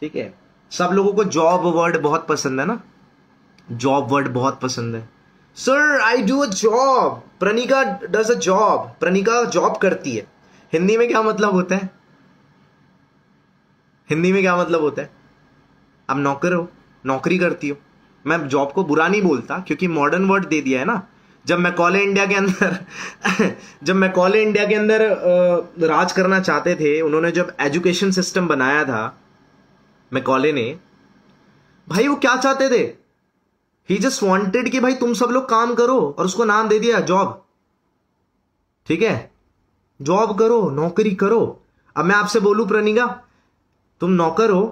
ठीक है सब लोगों को जॉब वर्ड बहुत पसंद है ना जॉब वर्ड बहुत पसंद है sir I do a job Pranika does a job Pranika job करती है हिंदी में क्या मतलब होता है हिंदी में क्या मतलब होता है आप नौकर हो नौकरी करती हो मैं जॉब को बुरा नहीं बोलता क्योंकि मॉडर्न वर्ड दे दिया है ना जब मैं कॉले इंडिया के अंदर जब मैं कॉले इंडिया के अंदर राज करना चाहते थे उन्होंने जब एजुकेशन सिस्टम बनाया था मैकॉले ने भाई वो क्या चाहते थे ही जस्ट वॉन्टेड कि भाई तुम सब लोग काम करो और उसको नाम दे दिया जॉब ठीक है जॉब करो नौकरी करो अब मैं आपसे बोलू प्रनिगा तुम नौकर हो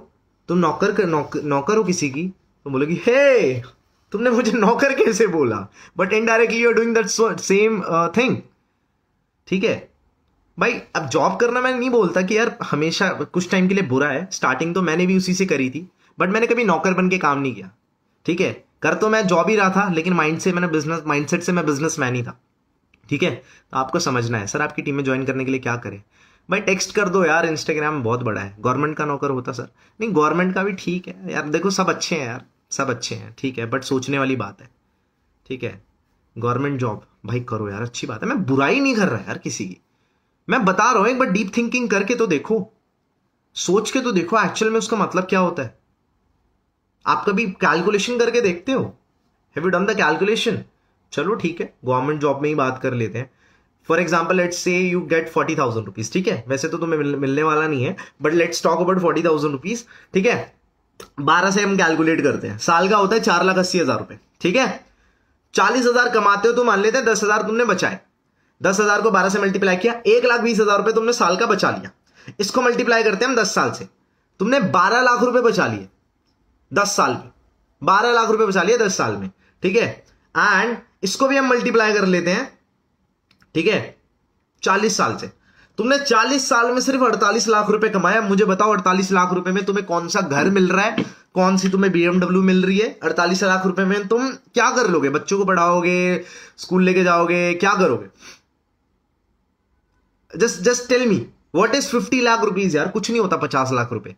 तुम नौकर कर, नौक, नौकर हो किसी की तो बोलोगी हे तुमने मुझे नौकर कैसे बोला but indirectly you are doing that same thing ठीक है भाई अब जॉब करना मैं नहीं बोलता कि यार हमेशा कुछ टाइम के लिए बुरा है स्टार्टिंग तो मैंने भी उसी से करी थी बट मैंने कभी नौकर बन के काम नहीं किया ठीक है कर तो मैं जॉब ही रहा था लेकिन माइंड से मैंने बिजनेस माइंडसेट से मैं बिजनेस मैन ही था ठीक है तो आपको समझना है सर आपकी टीम में ज्वाइन करने के लिए क्या करें भाई टेक्स्ट कर दो यार इंस्टाग्राम बहुत बड़ा है गवर्नमेंट का नौकर होता सर नहीं गवर्नमेंट का भी ठीक है यार देखो सब अच्छे हैं यार सब अच्छे हैं ठीक है बट सोचने वाली बात है ठीक है गवर्नमेंट जॉब भाई करो यार अच्छी बात है मैं बुराई नहीं कर रहा यार किसी की मैं बता रहा हूं एक बार डीप थिंकिंग करके तो देखो सोच के तो देखो एक्चुअल में उसका मतलब क्या होता है आप कभी कैलकुलेशन करके देखते हो have you done the calculation चलो ठीक है गवर्नमेंट जॉब में ही बात कर लेते हैं for example let's say you get forty thousand rupees ठीक है वैसे तो तुम्हें मिलने वाला नहीं है but let's talk about forty thousand rupees ठीक है बारह से हम कैलकुलेट करते हैं साल का होता है चार लाख अस्सी हजार रुपए ठीक है चालीस हजार कमाते हो तो मान लेते हैं दस हजार तुमने बचाए दस हजार को बारह से मल्टीप्लाई किया एक लाख बीस हजार रुपए तुमने साल का बचा लिया इसको मल्टीप्लाई करते हैं हम दस साल से तुमने बारह लाख रुपए बचा लिए दस साल में बारह लाख रुपए बचा लिए दस साल में ठीक है एंड इसको भी हम मल्टीप्लाई कर लेते हैं ठीक है चालीस साल से तुमने चालीस साल में सिर्फ अड़तालीस लाख रुपए कमाया मुझे बताओ अड़तालीस लाख रुपए में तुम्हें कौन सा घर मिल रहा है कौन सी तुम्हें बीएमडब्ल्यू मिल रही है अड़तालीस लाख रुपए में तुम क्या कर लोगे बच्चों को पढ़ाओगे स्कूल लेके जाओगे क्या करोगे just just tell me what is fifty lakh rupees यार कुछ नहीं होता पचास लाख रुपए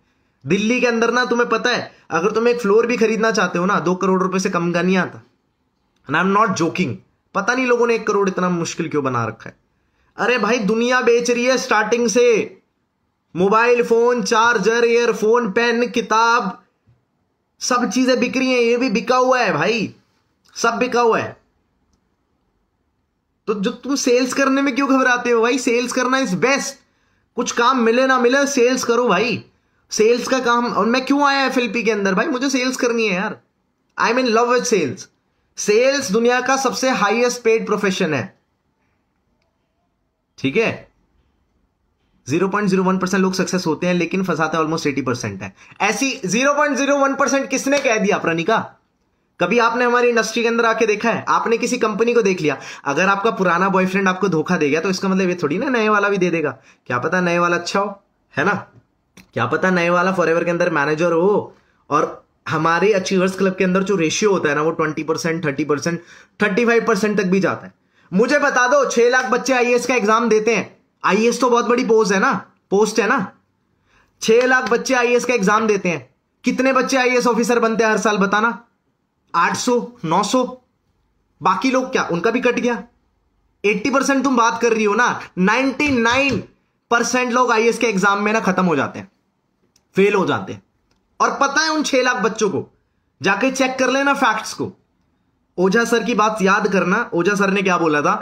दिल्ली के अंदर ना तुम्हें पता है अगर तुम एक फ्लोर भी खरीदना चाहते हो ना दो करोड़ रुपए से कम का नहीं आता and I am not joking पता नहीं लोगों ने एक करोड़ इतना मुश्किल क्यों बना रखा है अरे भाई दुनिया बेच रही है स्टार्टिंग से mobile phone charger earphone pen किताब सब चीजें बिक रही हैं ये भी बिका हुआ है भाई सब बिका हुआ है तो जो तुम सेल्स करने में क्यों घबराते हो भाई सेल्स करना इज बेस्ट कुछ काम मिले ना मिले सेल्स करो भाई सेल्स का काम और मैं क्यों आया एफ के अंदर भाई मुझे सेल्स करनी है यार I mean love with sales sales दुनिया का सबसे हाईएस्ट पेड प्रोफेशन है ठीक है 0.01 परसेंट लोग सक्सेस होते हैं लेकिन फंसाते ऑलमोस्ट 80 परसेंट है ऐसी 0.01 परसेंट किसने कह दिया प्रणिका कभी आपने हमारी इंडस्ट्री के अंदर आके देखा है आपने किसी कंपनी को देख लिया अगर आपका पुराना बॉयफ्रेंड आपको धोखा दे गया तो इसका मतलब ये थोड़ी ना नए वाला भी दे देगा क्या पता नए वाला अच्छा हो है ना क्या पता नए वाला फॉर के अंदर मैनेजर हो और हमारे अचीवर्स क्लब के अंदर जो रेशियो होता है ना वो twenty percent thirty percent thirty five percent तक भी जाता है मुझे बता दो छह लाख बच्चे आईएएस का एग्जाम देते हैं आईएएस तो बहुत बड़ी पोस्ट है ना पोस्ट है ना छह लाख बच्चे आईएएस का एग्जाम देते हैं कितने बच्चे आईएएस ऑफिसर बनते हैं हर साल बताना आठ सौ नौ सौ बाकी लोग क्या उनका भी कट गया एट्टी परसेंट तुम बात कर रही हो ना नाइनटी नाइन परसेंट लोग आई के एग्जाम में ना खत्म हो जाते हैं फेल हो जाते हैं और पता है उन छह लाख बच्चों को जाके चेक कर लेना फैक्ट्स को ओझा सर की बात याद करना ओझा सर ने क्या बोला था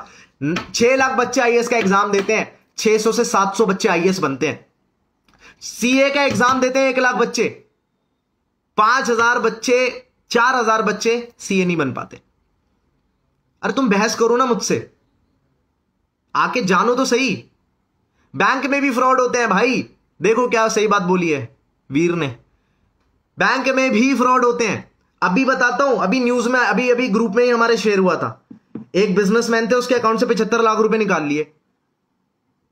छह लाख बच्चे आई का एग्जाम देते हैं छह सौ से सात सौ बच्चे आई बनते हैं सीए का एग्जाम देते हैं एक लाख बच्चे पांच हजार बच्चे चार हजार बच्चे सीए नहीं बन पाते अरे तुम बहस करो ना मुझसे आके जानो तो सही बैंक में भी फ्रॉड होते हैं भाई देखो क्या सही बात बोली है वीर ने बैंक में भी फ्रॉड होते हैं अभी बताता हूं अभी न्यूज में अभी अभी ग्रुप में ही हमारे शेयर हुआ था एक बिजनेसमैन थे उसके अकाउंट से पिछहत्तर लाख रुपए निकाल लिए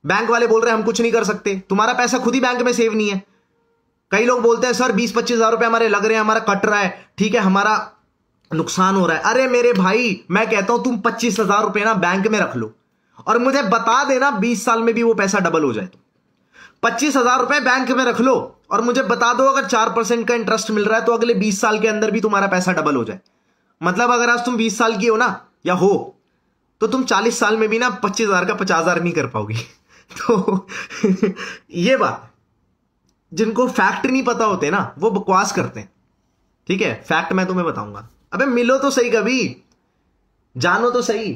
बैंक वाले बोल रहे हैं हम कुछ नहीं कर सकते तुम्हारा पैसा खुद ही बैंक में सेव नहीं है कई लोग बोलते हैं सर बीस पच्चीस हजार रुपए हमारे लग रहे हैं हमारा कट रहा है ठीक है हमारा नुकसान हो रहा है अरे मेरे भाई मैं कहता हूं तुम पच्चीस हजार रुपए ना बैंक में रख लो और मुझे बता देना बीस साल में भी वो पैसा डबल हो जाए तो पच्चीस हजार रुपए बैंक में रख लो और मुझे बता दो अगर चार परसेंट का इंटरेस्ट मिल रहा है तो अगले बीस साल के अंदर भी तुम्हारा पैसा डबल हो जाए मतलब अगर आज तुम बीस साल की हो ना या हो तो तुम चालीस साल में भी ना पच्चीस हजार का पचास हजार नहीं कर पाओगे तो ये बात जिनको फैक्ट नहीं पता होते ना वो बकवास करते हैं ठीक है फैक्ट मैं तुम्हें बताऊंगा अबे मिलो तो सही कभी जानो तो सही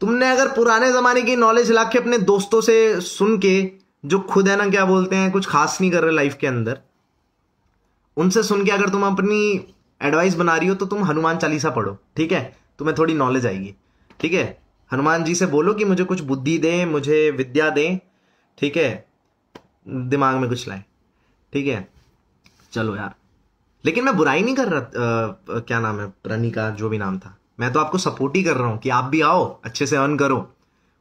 तुमने अगर पुराने ज़माने की नॉलेज ला के अपने दोस्तों से सुन के जो खुद है ना क्या बोलते हैं कुछ खास नहीं कर रहे लाइफ के अंदर उनसे सुन के अगर तुम अपनी एडवाइस बना रही हो तो तुम हनुमान चालीसा पढ़ो ठीक है तुम्हें थोड़ी नॉलेज आएगी ठीक है हनुमान जी से बोलो कि मुझे कुछ बुद्धि दें मुझे विद्या दें ठीक है दिमाग में कुछ लाएं ठीक है चलो यार लेकिन मैं बुराई नहीं कर रहा आ, क्या नाम है प्रनी का जो भी नाम था मैं तो आपको सपोर्ट ही कर रहा हूं कि आप भी आओ अच्छे से अर्न करो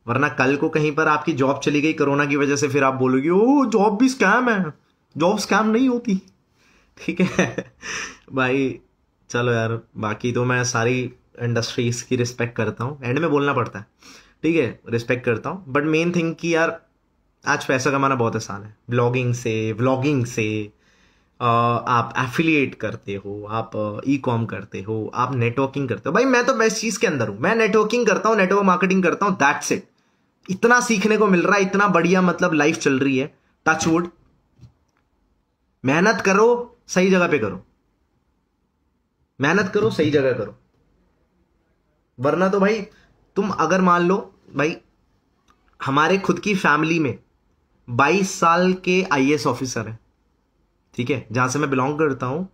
वरना कल को कहीं पर आपकी जॉब चली गई कोरोना की वजह से फिर आप बोलोगे ओ जॉब भी स्कैम है जॉब स्कैम नहीं होती ठीक है भाई चलो यार बाकी तो मैं सारी इंडस्ट्रीज की रिस्पेक्ट करता हूँ एंड में बोलना पड़ता है ठीक है रिस्पेक्ट करता हूँ बट मेन थिंग कि यार आज पैसा कमाना बहुत आसान है ब्लॉगिंग से व्लॉगिंग से आप एफिलिएट करते हो आप ई कॉम करते हो आप नेटवर्किंग करते हो भाई मैं तो मैं इस चीज़ के अंदर हूँ मैं नेटवर्किंग करता हूँ नेटवर्क मार्केटिंग करता हूँ दैट्स इट इतना सीखने को मिल रहा है इतना बढ़िया मतलब लाइफ चल रही है टचवुड मेहनत करो सही जगह पे करो मेहनत करो सही जगह करो वरना तो भाई तुम अगर मान लो भाई हमारे खुद की फैमिली में 22 साल के आईएएस ऑफिसर हैं ठीक है जहां से मैं बिलोंग करता हूं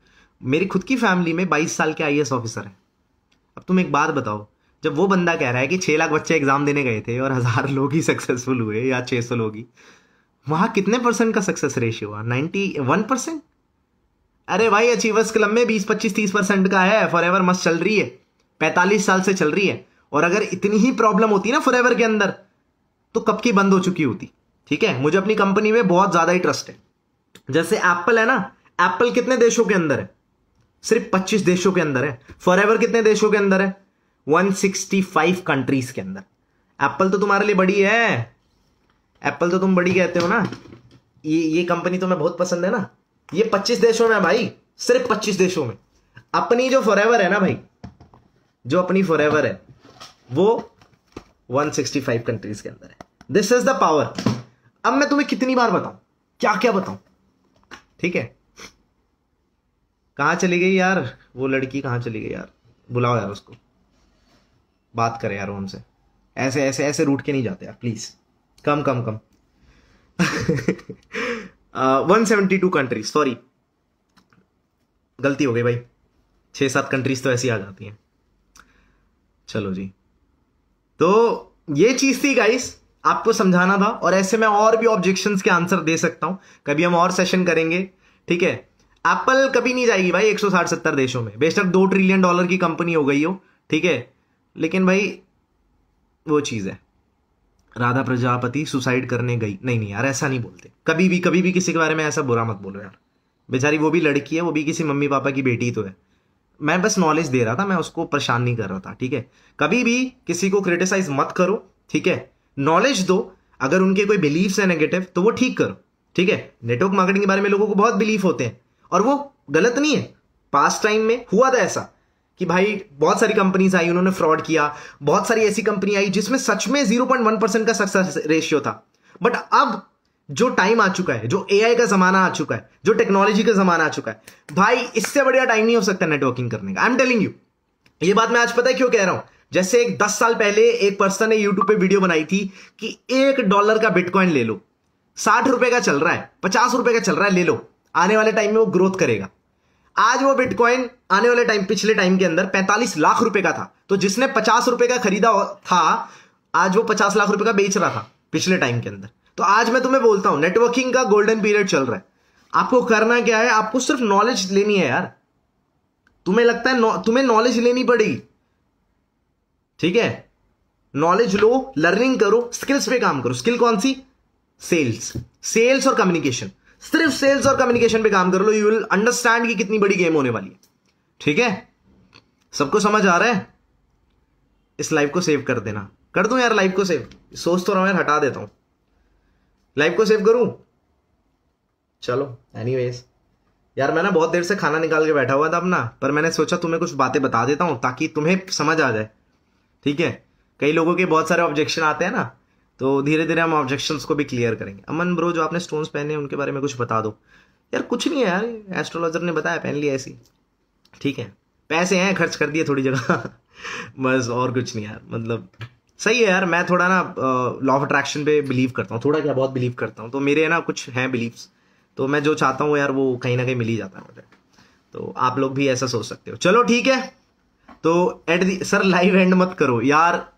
मेरी खुद की फैमिली में 22 साल के आईएएस ऑफिसर हैं अब तुम एक बात बताओ जब वो बंदा कह रहा है कि छह लाख बच्चे एग्जाम देने गए थे और हज़ार लोग ही सक्सेसफुल हुए या छह सौ लोग ही वहां कितने परसेंट का सक्सेस रेशियो हुआ नाइनटी वन परसेंट अरे भाई अचीवर्स क्लब में बीस पच्चीस तीस परसेंट का है फॉर एवर मस्त चल रही है पैंतालीस साल से चल रही है और अगर इतनी ही प्रॉब्लम होती ना फॉर एवर के अंदर तो कब की बंद हो चुकी होती ठीक है मुझे अपनी कंपनी में बहुत ज्यादा ही ट्रस्ट है जैसे एप्पल है ना एप्पल कितने देशों के अंदर है सिर्फ पच्चीस देशों के अंदर है फॉर कितने देशों के अंदर है वन कंट्रीज के अंदर एप्पल तो तुम्हारे लिए बड़ी है एप्पल तो तुम बड़ी कहते हो ना ये ये कंपनी तुम्हें बहुत पसंद है ना ये 25 देशों में है भाई सिर्फ 25 देशों में अपनी जो फॉर है ना भाई जो अपनी फॉर है वो 165 कंट्रीज के अंदर है दिस इज द पावर अब मैं तुम्हें कितनी बार बताऊं क्या क्या बताऊं ठीक है कहां चली गई यार वो लड़की कहां चली गई यार बुलाओ यार उसको बात करें यार उनसे ऐसे ऐसे ऐसे रूट के नहीं जाते यार please come come come one seventy two countries sorry गलती हो गई भाई छह सात कंट्रीज तो ऐसी आ जाती हैं चलो जी तो ये चीज़ थी गाइस आपको समझाना था और ऐसे में और भी ऑब्जेक्शन के आंसर दे सकता हूं कभी हम और सेशन करेंगे ठीक है एप्पल कभी नहीं जाएगी भाई 160 70 देशों में बेशक दो ट्रिलियन डॉलर की कंपनी हो गई हो ठीक है लेकिन भाई वो चीज़ है राधा प्रजापति सुसाइड करने गई नहीं नहीं यार ऐसा नहीं बोलते कभी भी कभी भी किसी के बारे में ऐसा बुरा मत बोलो यार बेचारी वो भी लड़की है वो भी किसी मम्मी पापा की बेटी तो है मैं बस नॉलेज दे रहा था मैं उसको परेशान नहीं कर रहा था ठीक है कभी भी किसी को क्रिटिसाइज मत करो ठीक है नॉलेज दो अगर उनके कोई बिलीफ है नेगेटिव तो वो ठीक करो ठीक है नेटवर्क मार्केटिंग के बारे में लोगों को बहुत बिलीफ होते हैं और वो गलत नहीं है पास्ट टाइम में हुआ था ऐसा कि भाई बहुत सारी कंपनीज आई उन्होंने फ्रॉड किया बहुत सारी ऐसी कंपनी आई जिसमें सच में जीरो पॉइंट वन परसेंट का सक्सेस रेशियो था बट अब जो टाइम आ चुका है जो एआई का जमाना आ चुका है जो टेक्नोलॉजी का जमाना आ चुका है भाई इससे बढ़िया टाइम नहीं हो सकता नेटवर्किंग करने का आई एम टेलिंग यू ये बात मैं आज पता है क्यों कह रहा हूं जैसे एक दस साल पहले एक पर्सन ने यूट्यूब पे वीडियो बनाई थी कि एक डॉलर का बिटकॉइन ले लो साठ रुपए का चल रहा है पचास रुपए का चल रहा है ले लो आने वाले टाइम में वो ग्रोथ करेगा आज वो बिटकॉइन आने वाले टाइम पिछले टाइम के अंदर पैंतालीस लाख रुपए का था तो जिसने पचास रुपए का खरीदा था आज वो पचास लाख रुपए का बेच रहा था पिछले टाइम के अंदर तो आज मैं तुम्हें बोलता हूं नेटवर्किंग का गोल्डन पीरियड चल रहा है आपको करना क्या है आपको सिर्फ नॉलेज लेनी है यार तुम्हें लगता है तुम्हें नॉलेज लेनी पड़ेगी ठीक है नॉलेज लो लर्निंग करो स्किल्स पे काम करो स्किल कौन सी सेल्स सेल्स और कम्युनिकेशन सिर्फ सेल्स और कम्युनिकेशन पे काम कर लो यू विल अंडरस्टैंड कि कितनी बड़ी गेम होने वाली है ठीक है सबको समझ आ रहा है इस लाइफ को सेव कर देना कर दू यार लाइफ को सेव सोच तो रहा हूं यार हटा देता हूं लाइफ को सेव करूं चलो एनीवेज यार मैं ना बहुत देर से खाना निकाल के बैठा हुआ था अपना पर मैंने सोचा तुम्हें कुछ बातें बता देता हूं ताकि तुम्हें समझ आ जाए ठीक है कई लोगों के बहुत सारे ऑब्जेक्शन आते हैं ना तो धीरे धीरे हम ऑब्जेक्शन को भी क्लियर करेंगे अमन ब्रो जो आपने स्टोन्स पहने हैं उनके बारे में कुछ बता दो यार कुछ नहीं है यार एस्ट्रोलॉजर ने बताया पहन लिया ऐसी ठीक है पैसे हैं खर्च कर दिए थोड़ी जगह बस और कुछ नहीं यार मतलब सही है यार मैं थोड़ा ना लॉ ऑफ अट्रैक्शन पे बिलीव करता हूँ थोड़ा क्या बहुत बिलीव करता हूँ तो मेरे ना कुछ हैं बिलीव्स तो मैं जो चाहता हूँ यार वो कहीं ना कहीं मिल ही जाता है मुझे तो आप लोग भी ऐसा सोच सकते हो चलो ठीक है तो at the sir live end मत करो यार